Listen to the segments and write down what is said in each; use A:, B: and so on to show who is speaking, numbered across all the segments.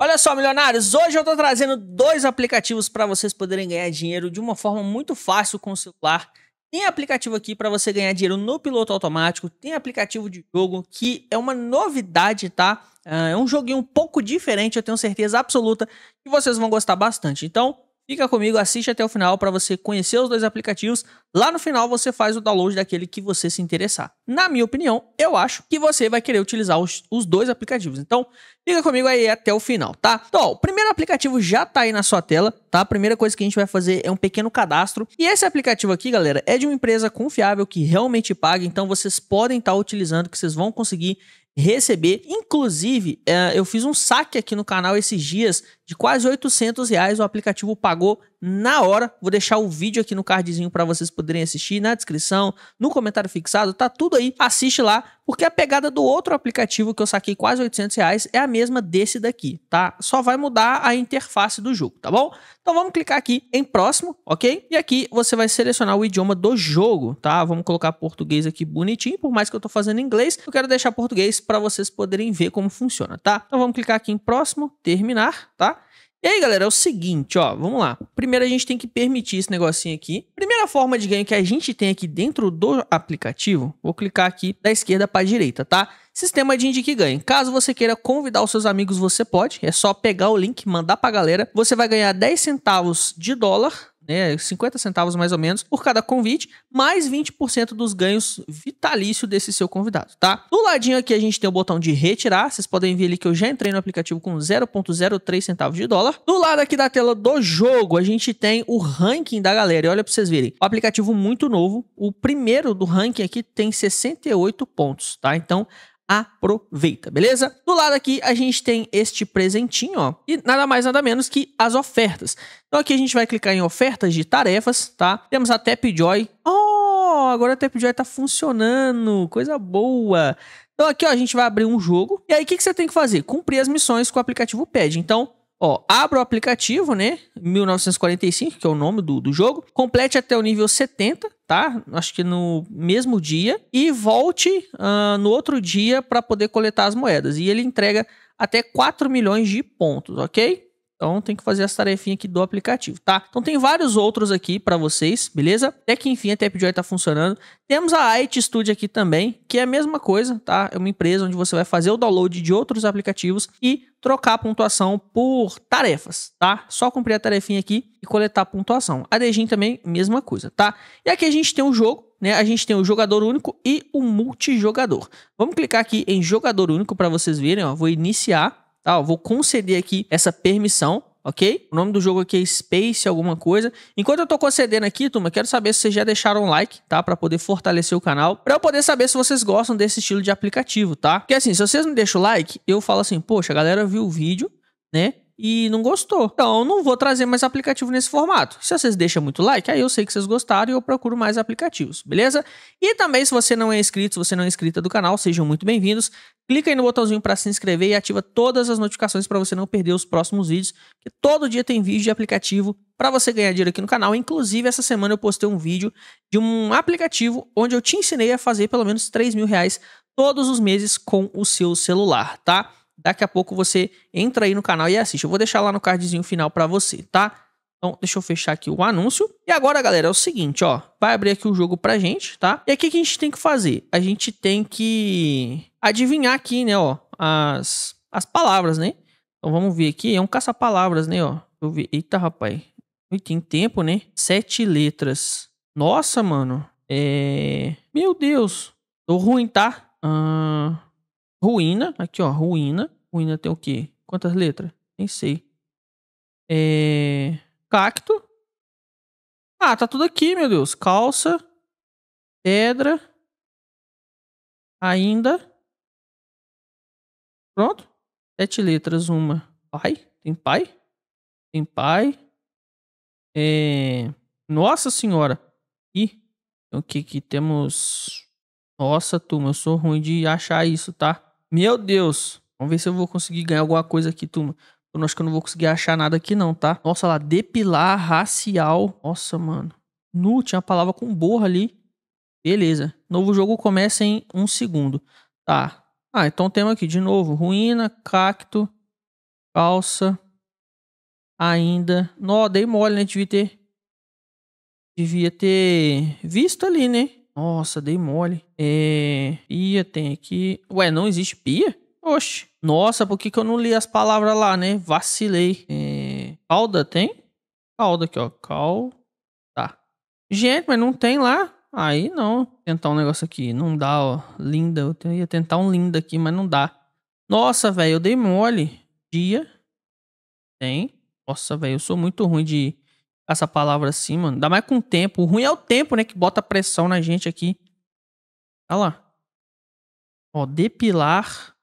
A: Olha só, milionários, hoje eu estou trazendo dois aplicativos para vocês poderem ganhar dinheiro de uma forma muito fácil com o celular. Tem aplicativo aqui para você ganhar dinheiro no piloto automático, tem aplicativo de jogo que é uma novidade, tá? Ah, é um joguinho um pouco diferente, eu tenho certeza absoluta que vocês vão gostar bastante. Então, Fica comigo, assiste até o final para você conhecer os dois aplicativos. Lá no final você faz o download daquele que você se interessar. Na minha opinião, eu acho que você vai querer utilizar os, os dois aplicativos. Então, fica comigo aí até o final, tá? Então, ó, o primeiro aplicativo já tá aí na sua tela, tá? A primeira coisa que a gente vai fazer é um pequeno cadastro. E esse aplicativo aqui, galera, é de uma empresa confiável que realmente paga, então vocês podem estar tá utilizando que vocês vão conseguir receber. Inclusive, é, eu fiz um saque aqui no canal esses dias de quase 800 reais. O aplicativo pagou na hora. Vou deixar o vídeo aqui no cardzinho para vocês poderem assistir na descrição, no comentário fixado, tá tudo aí. Assiste lá, porque a pegada do outro aplicativo que eu saquei quase 800 reais é a mesma desse daqui, tá? Só vai mudar a interface do jogo, tá bom? Então vamos clicar aqui em próximo, ok? E aqui você vai selecionar o idioma do jogo, tá? Vamos colocar português aqui bonitinho, por mais que eu tô fazendo inglês, eu quero deixar português para vocês poderem ver como funciona, tá? Então vamos clicar aqui em próximo, terminar, tá? E aí, galera, é o seguinte, ó, vamos lá. Primeiro a gente tem que permitir esse negocinho aqui. Primeira forma de ganho que a gente tem aqui dentro do aplicativo, vou clicar aqui da esquerda para a direita, tá? Sistema de indique ganho. Caso você queira convidar os seus amigos, você pode. É só pegar o link, mandar para a galera. Você vai ganhar 10 centavos de dólar né, 50 centavos mais ou menos por cada convite, mais 20% dos ganhos vitalício desse seu convidado, tá? Do ladinho aqui a gente tem o botão de retirar, vocês podem ver ali que eu já entrei no aplicativo com 0.03 centavos de dólar. Do lado aqui da tela do jogo, a gente tem o ranking da galera, e olha para vocês verem, o aplicativo muito novo, o primeiro do ranking aqui tem 68 pontos, tá? Então, aproveita, beleza? Do lado aqui a gente tem este presentinho, ó, e nada mais nada menos que as ofertas. Então aqui a gente vai clicar em ofertas de tarefas, tá? Temos a Tapjoy. Oh, agora a Tapjoy tá funcionando, coisa boa. Então aqui ó, a gente vai abrir um jogo, e aí o que, que você tem que fazer? Cumprir as missões que o aplicativo pede. Então, Ó, abra o aplicativo, né? 1945, que é o nome do, do jogo. Complete até o nível 70 tá, acho que no mesmo dia, e volte uh, no outro dia para poder coletar as moedas. E ele entrega até 4 milhões de pontos, ok? Então tem que fazer as tarefinhas aqui do aplicativo, tá? Então tem vários outros aqui para vocês, beleza? Até que enfim a TapJoy tá funcionando. Temos a IT Studio aqui também, que é a mesma coisa, tá? É uma empresa onde você vai fazer o download de outros aplicativos e trocar a pontuação por tarefas, tá? Só cumprir a tarefinha aqui e coletar a pontuação. A Dejin também, mesma coisa, tá? E aqui a gente tem um jogo, né? A gente tem o um jogador único e o um multijogador. Vamos clicar aqui em jogador único para vocês verem, ó. Vou iniciar tá? Eu vou conceder aqui essa permissão ok? O nome do jogo aqui é Space alguma coisa. Enquanto eu tô concedendo aqui, turma, quero saber se vocês já deixaram um like, tá? Pra poder fortalecer o canal, pra eu poder saber se vocês gostam desse estilo de aplicativo, tá? Porque assim, se vocês não deixam o like, eu falo assim, poxa, a galera viu o vídeo, né? e não gostou. Então, eu não vou trazer mais aplicativo nesse formato. Se vocês deixam muito like, aí eu sei que vocês gostaram e eu procuro mais aplicativos, beleza? E também, se você não é inscrito, se você não é inscrita do canal, sejam muito bem-vindos. Clica aí no botãozinho para se inscrever e ativa todas as notificações para você não perder os próximos vídeos, que todo dia tem vídeo de aplicativo para você ganhar dinheiro aqui no canal. Inclusive, essa semana eu postei um vídeo de um aplicativo onde eu te ensinei a fazer pelo menos 3 mil reais todos os meses com o seu celular, tá? Daqui a pouco você entra aí no canal e assiste. Eu vou deixar lá no cardzinho final para você, tá? Então, deixa eu fechar aqui o anúncio. E agora, galera, é o seguinte, ó. Vai abrir aqui o jogo pra gente, tá? E aqui que a gente tem que fazer? A gente tem que adivinhar aqui, né, ó, as, as palavras, né? Então, vamos ver aqui. É um caça-palavras, né, ó. Eu vi. Eita, rapaz. Ui, tem tempo, né? Sete letras. Nossa, mano. É... Meu Deus. Tô ruim, tá? Ahn... Uh... Ruína, aqui ó, ruína. Ruína tem o quê? Quantas letras? Nem sei. É... Cacto. Ah, tá tudo aqui, meu Deus. Calça. Pedra. Ainda. Pronto. Sete letras, uma. Pai. Tem pai? Tem pai. É... Nossa senhora. Ih, então o que que temos? Nossa, turma, eu sou ruim de achar isso, tá? Meu Deus. Vamos ver se eu vou conseguir ganhar alguma coisa aqui, turma. Eu acho que eu não vou conseguir achar nada aqui não, tá? Nossa, lá, depilar racial. Nossa, mano. Nu, tinha a palavra com borra ali. Beleza. Novo jogo começa em um segundo. Tá. Ah, então temos aqui de novo. Ruína, cacto, calça, ainda. Nó, dei mole, né? Devia ter... Devia ter visto ali, né? Nossa, dei mole. É. Pia tem aqui. Ué, não existe pia? Oxe. Nossa, por que, que eu não li as palavras lá, né? Vacilei. É... Calda tem? Calda aqui, ó. Cal. Tá. Gente, mas não tem lá. Aí não. tentar um negócio aqui. Não dá, ó. Linda. Eu ia tentar um linda aqui, mas não dá. Nossa, velho, eu dei mole. Dia. Tem. Nossa, velho, eu sou muito ruim de essa palavra assim, mano. dá mais com o tempo. O ruim é o tempo, né? Que bota pressão na gente aqui. Olha lá. Ó, depilar.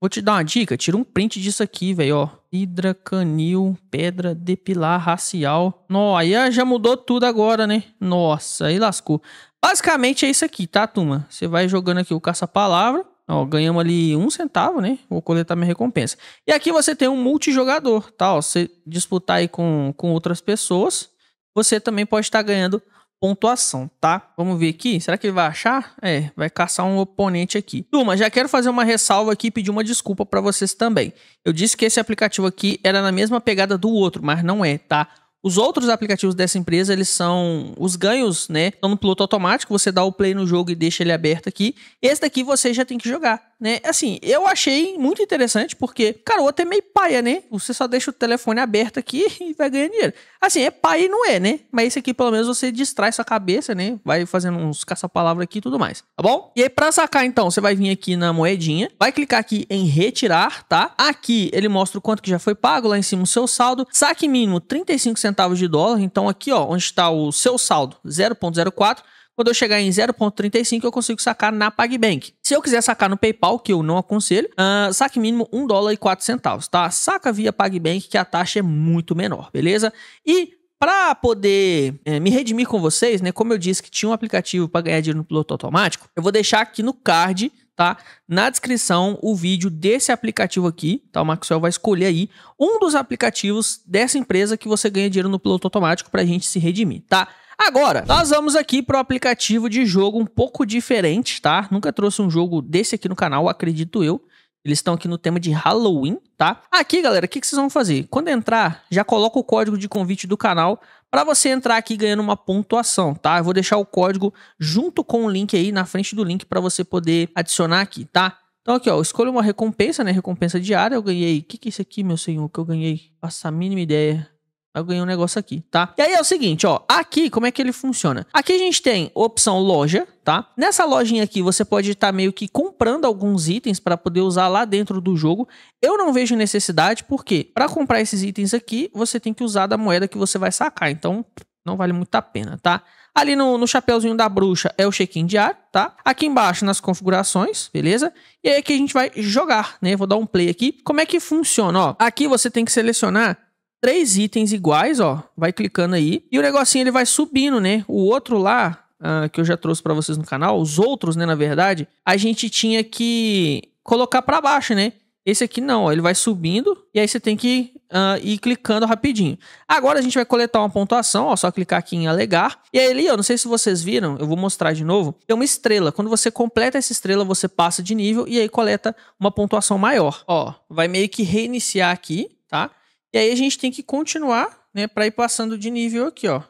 A: Vou te dar uma dica. Tira um print disso aqui, velho, ó. Hidra, canil, pedra, depilar, racial. Nó, aí já mudou tudo agora, né? Nossa, aí lascou. Basicamente é isso aqui, tá, turma? Você vai jogando aqui o caça-palavra. Ó, ganhamos ali um centavo, né? Vou coletar minha recompensa. E aqui você tem um multijogador, tá? Ó, você disputar aí com, com outras pessoas, você também pode estar ganhando pontuação, tá? Vamos ver aqui. Será que ele vai achar? É, vai caçar um oponente aqui. Turma, já quero fazer uma ressalva aqui e pedir uma desculpa para vocês também. Eu disse que esse aplicativo aqui era na mesma pegada do outro, mas não é, tá? Os outros aplicativos dessa empresa, eles são os ganhos, né? Então no piloto automático, você dá o play no jogo e deixa ele aberto aqui. Esse daqui você já tem que jogar né? Assim, eu achei muito interessante porque, cara, o outro é meio paia, né? Você só deixa o telefone aberto aqui e vai ganhando dinheiro. Assim, é paia e não é, né? Mas esse aqui, pelo menos, você distrai sua cabeça, né? Vai fazendo uns caça-palavra aqui e tudo mais, tá bom? E aí, pra sacar, então, você vai vir aqui na moedinha, vai clicar aqui em retirar, tá? Aqui, ele mostra o quanto que já foi pago, lá em cima o seu saldo. Saque mínimo, 35 centavos de dólar. Então, aqui, ó, onde está o seu saldo, 0.04 quando eu chegar em 0,35, eu consigo sacar na PagBank. Se eu quiser sacar no PayPal, que eu não aconselho, uh, saque mínimo 1 dólar e 4 centavos, tá? Saca via PagBank, que a taxa é muito menor, beleza? E para poder é, me redimir com vocês, né? Como eu disse que tinha um aplicativo para ganhar dinheiro no piloto automático, eu vou deixar aqui no card, tá? Na descrição o vídeo desse aplicativo aqui, tá? O Maxwell vai escolher aí um dos aplicativos dessa empresa que você ganha dinheiro no piloto automático para a gente se redimir, tá? Agora, nós vamos aqui pro aplicativo de jogo um pouco diferente, tá? Nunca trouxe um jogo desse aqui no canal, acredito eu. Eles estão aqui no tema de Halloween, tá? Aqui, galera, o que, que, vocês vão fazer? Quando entrar, já coloca o código de convite do canal para você entrar aqui ganhando uma pontuação, tá? Eu vou deixar o código junto com o link aí, na frente do link, para você poder adicionar aqui, tá? Então aqui, ó, escolha uma recompensa, né? Recompensa diária, eu ganhei... O que, que é isso aqui, meu senhor, que eu ganhei? Faça a mínima ideia. Eu ganhei um negócio aqui, tá? E aí é o seguinte, ó. Aqui, como é que ele funciona? Aqui a gente tem opção loja, tá? Nessa lojinha aqui, você pode estar tá meio que comprando alguns itens para poder usar lá dentro do jogo. Eu não vejo necessidade, porque para comprar esses itens aqui, você tem que usar da moeda que você vai sacar. Então, não vale muito a pena, tá? Ali no, no chapéuzinho da bruxa é o check-in diário, tá? Aqui embaixo nas configurações, beleza? E aí aqui a gente vai jogar, né? Vou dar um play aqui. Como é que funciona, ó? Aqui você tem que selecionar três itens iguais, ó. Vai clicando aí. E o negocinho ele vai subindo, né? O outro lá, uh, que eu já trouxe para vocês no canal, os outros, né, na verdade, a gente tinha que colocar para baixo, né? Esse aqui não, ó, ele vai subindo e aí você tem que uh, ir clicando rapidinho. Agora a gente vai coletar uma pontuação, ó, só clicar aqui em alegar. E aí ali, ó, não sei se vocês viram, eu vou mostrar de novo, tem uma estrela. Quando você completa essa estrela, você passa de nível e aí coleta uma pontuação maior. Ó, vai meio que reiniciar aqui, tá? E aí a gente tem que continuar, né, para ir passando de nível aqui, ó.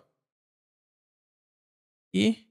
A: E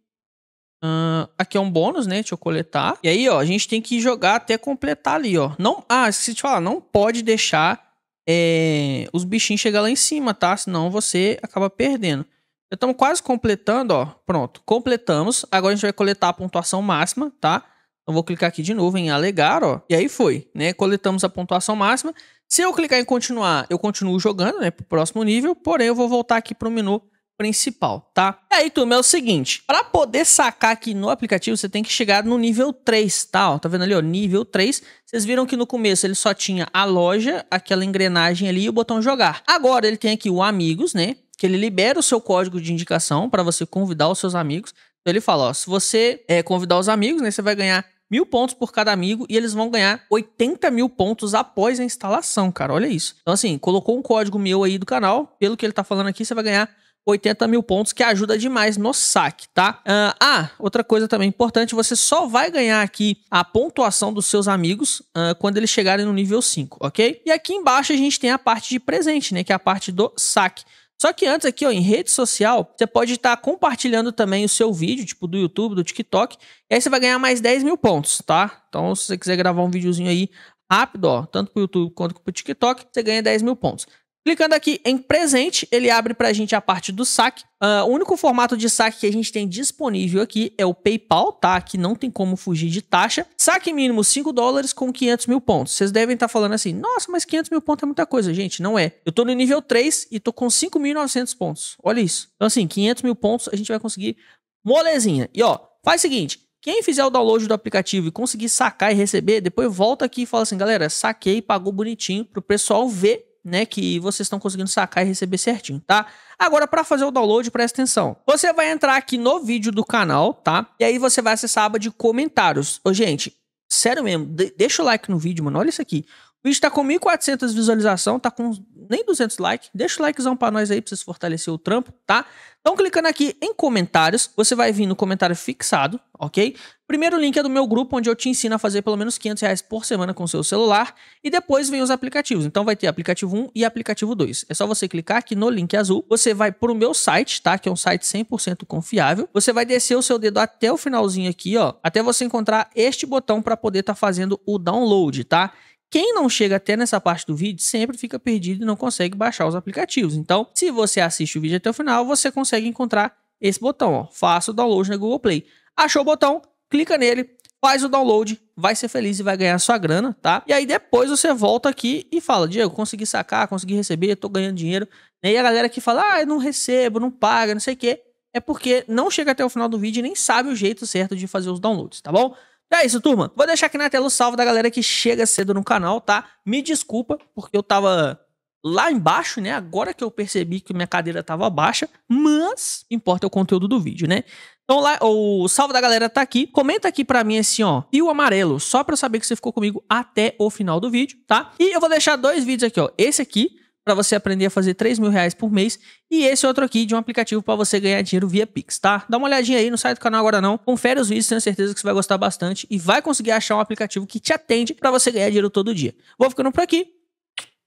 A: uh, aqui é um bônus, né? Deixa eu coletar. E aí, ó, a gente tem que jogar até completar ali, ó. Não, ah, se te falar, não pode deixar é, os bichinhos chegar lá em cima, tá? Senão você acaba perdendo. Já estamos quase completando, ó. Pronto, completamos. Agora a gente vai coletar a pontuação máxima, tá? Então vou clicar aqui de novo em alegar, ó. E aí foi, né? Coletamos a pontuação máxima. Se eu clicar em continuar, eu continuo jogando, né, pro próximo nível, porém eu vou voltar aqui pro menu principal, tá? E aí, turma, é o seguinte, para poder sacar aqui no aplicativo, você tem que chegar no nível 3, tá? Ó, tá vendo ali, ó, nível 3. Vocês viram que no começo ele só tinha a loja, aquela engrenagem ali e o botão jogar. Agora ele tem aqui o amigos, né? Que ele libera o seu código de indicação para você convidar os seus amigos. Então ele fala, ó, se você é, convidar os amigos, né, você vai ganhar mil pontos por cada amigo e eles vão ganhar 80 mil pontos após a instalação, cara. Olha isso. Então, assim, colocou um código meu aí do canal, pelo que ele tá falando aqui, você vai ganhar 80 mil pontos, que ajuda demais no saque, tá? Uh, ah, outra coisa também importante, você só vai ganhar aqui a pontuação dos seus amigos uh, quando eles chegarem no nível 5, ok? E aqui embaixo a gente tem a parte de presente, né? Que é a parte do saque. Só que antes aqui, ó, em rede social, você pode estar tá compartilhando também o seu vídeo, tipo do YouTube, do TikTok, e aí você vai ganhar mais 10 mil pontos, tá? Então, se você quiser gravar um videozinho aí rápido, ó, tanto pro YouTube quanto pro TikTok, você ganha 10 mil pontos. Clicando aqui em presente, ele abre para a gente a parte do saque. Uh, o único formato de saque que a gente tem disponível aqui é o PayPal, tá? Que não tem como fugir de taxa. Saque mínimo 5 dólares com 500 mil pontos. Vocês devem estar tá falando assim, nossa, mas 500 mil pontos é muita coisa. Gente, não é. Eu tô no nível 3 e tô com 5.900 pontos. Olha isso. Então assim, 500 mil pontos a gente vai conseguir molezinha. E ó, faz o seguinte, quem fizer o download do aplicativo e conseguir sacar e receber, depois volta aqui e fala assim, galera, saquei, pagou bonitinho, para o pessoal ver né, que vocês estão conseguindo sacar e receber certinho, tá? Agora, para fazer o download, presta atenção. Você vai entrar aqui no vídeo do canal, tá? E aí você vai acessar a aba de comentários. Ô, gente, sério mesmo, de deixa o like no vídeo, mano. Olha isso aqui. O vídeo tá com 1.400 visualizações, tá com nem 200 likes. Deixa o likezão pra nós aí pra vocês fortalecer o trampo, tá? Então, clicando aqui em comentários, você vai vir no comentário fixado, ok? Primeiro link é do meu grupo, onde eu te ensino a fazer pelo menos 500 reais por semana com seu celular. E depois vem os aplicativos. Então, vai ter aplicativo 1 e aplicativo 2. É só você clicar aqui no link azul. Você vai pro meu site, tá? Que é um site 100% confiável. Você vai descer o seu dedo até o finalzinho aqui, ó. Até você encontrar este botão para poder estar tá fazendo o download, tá? Quem não chega até nessa parte do vídeo sempre fica perdido e não consegue baixar os aplicativos. Então, se você assiste o vídeo até o final, você consegue encontrar esse botão, ó. Faça o download na Google Play. Achou o botão? Clica nele, faz o download, vai ser feliz e vai ganhar sua grana, tá? E aí depois você volta aqui e fala, Diego, consegui sacar, consegui receber, tô ganhando dinheiro. E aí a galera que fala, ah, eu não recebo, não paga, não sei o quê, é porque não chega até o final do vídeo e nem sabe o jeito certo de fazer os downloads, tá bom? É isso, turma. Vou deixar aqui na tela o salve da galera que chega cedo no canal, tá? Me desculpa, porque eu tava lá embaixo, né? Agora que eu percebi que minha cadeira tava baixa, mas importa é o conteúdo do vídeo, né? Então lá, o salve da galera tá aqui. Comenta aqui pra mim assim, ó, e o amarelo, só pra eu saber que você ficou comigo até o final do vídeo, tá? E eu vou deixar dois vídeos aqui, ó. Esse aqui para você aprender a fazer 3 mil reais por mês. E esse outro aqui de um aplicativo para você ganhar dinheiro via Pix, tá? Dá uma olhadinha aí, não sai do canal agora não. Confere os vídeos, tenho certeza que você vai gostar bastante e vai conseguir achar um aplicativo que te atende para você ganhar dinheiro todo dia. Vou ficando por aqui.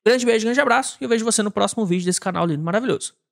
A: Grande beijo, grande abraço e eu vejo você no próximo vídeo desse canal lindo maravilhoso.